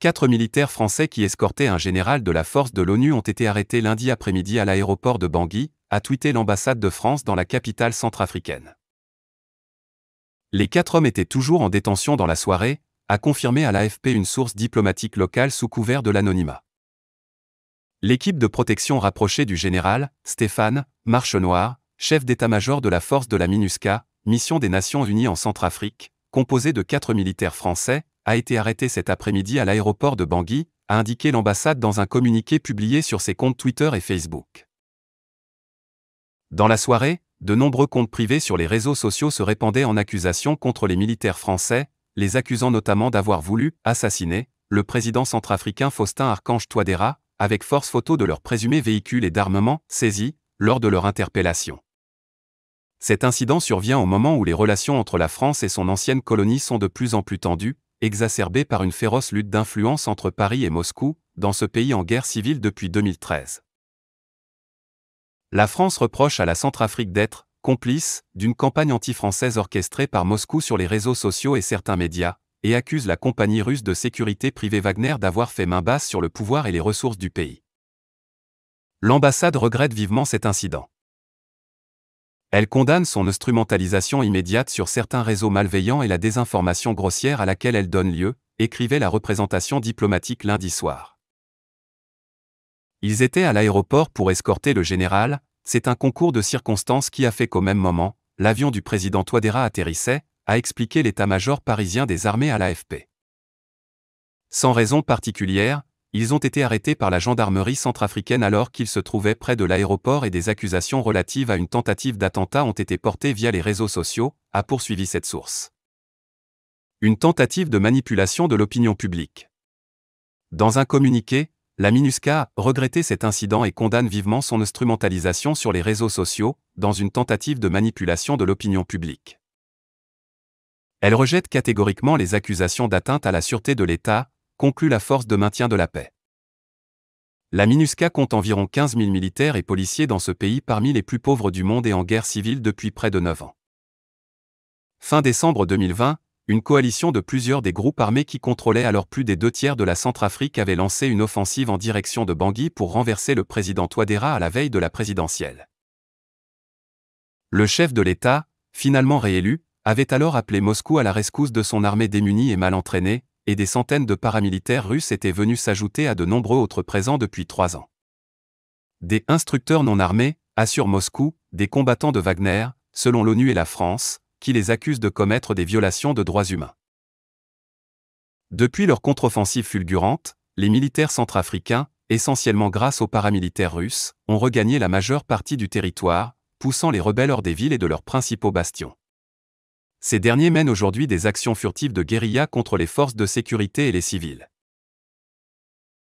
Quatre militaires français qui escortaient un général de la force de l'ONU ont été arrêtés lundi après-midi à l'aéroport de Bangui, a tweeté l'ambassade de France dans la capitale centrafricaine. Les quatre hommes étaient toujours en détention dans la soirée, a confirmé à l'AFP une source diplomatique locale sous couvert de l'anonymat. L'équipe de protection rapprochée du général, Stéphane Marchenoir, chef d'état-major de la force de la MINUSCA, mission des Nations Unies en Centrafrique, composée de quatre militaires français, a été arrêté cet après-midi à l'aéroport de Bangui, a indiqué l'ambassade dans un communiqué publié sur ses comptes Twitter et Facebook. Dans la soirée, de nombreux comptes privés sur les réseaux sociaux se répandaient en accusations contre les militaires français, les accusant notamment d'avoir voulu assassiner le président centrafricain Faustin Archange Touadéra, avec force photo de leur présumé véhicules et d'armement saisis lors de leur interpellation. Cet incident survient au moment où les relations entre la France et son ancienne colonie sont de plus en plus tendues, exacerbée par une féroce lutte d'influence entre Paris et Moscou, dans ce pays en guerre civile depuis 2013. La France reproche à la Centrafrique d'être complice d'une campagne anti-française orchestrée par Moscou sur les réseaux sociaux et certains médias, et accuse la compagnie russe de sécurité privée Wagner d'avoir fait main basse sur le pouvoir et les ressources du pays. L'ambassade regrette vivement cet incident. Elle condamne son instrumentalisation immédiate sur certains réseaux malveillants et la désinformation grossière à laquelle elle donne lieu, écrivait la représentation diplomatique lundi soir. Ils étaient à l'aéroport pour escorter le général, c'est un concours de circonstances qui a fait qu'au même moment, l'avion du président Toadera atterrissait, a expliqué l'état-major parisien des armées à l'AFP. Sans raison particulière, ils ont été arrêtés par la gendarmerie centrafricaine alors qu'ils se trouvaient près de l'aéroport et des accusations relatives à une tentative d'attentat ont été portées via les réseaux sociaux, a poursuivi cette source. Une tentative de manipulation de l'opinion publique. Dans un communiqué, la MINUSCA a regretté cet incident et condamne vivement son instrumentalisation sur les réseaux sociaux, dans une tentative de manipulation de l'opinion publique. Elle rejette catégoriquement les accusations d'atteinte à la sûreté de l'État, conclut la force de maintien de la paix. La MINUSCA compte environ 15 000 militaires et policiers dans ce pays parmi les plus pauvres du monde et en guerre civile depuis près de 9 ans. Fin décembre 2020, une coalition de plusieurs des groupes armés qui contrôlaient alors plus des deux tiers de la Centrafrique avait lancé une offensive en direction de Bangui pour renverser le président Ouadéra à la veille de la présidentielle. Le chef de l'État, finalement réélu, avait alors appelé Moscou à la rescousse de son armée démunie et mal entraînée, et des centaines de paramilitaires russes étaient venus s'ajouter à de nombreux autres présents depuis trois ans. Des instructeurs non armés, assurent Moscou, des combattants de Wagner, selon l'ONU et la France, qui les accusent de commettre des violations de droits humains. Depuis leur contre-offensive fulgurante, les militaires centrafricains, essentiellement grâce aux paramilitaires russes, ont regagné la majeure partie du territoire, poussant les rebelles hors des villes et de leurs principaux bastions. Ces derniers mènent aujourd'hui des actions furtives de guérilla contre les forces de sécurité et les civils.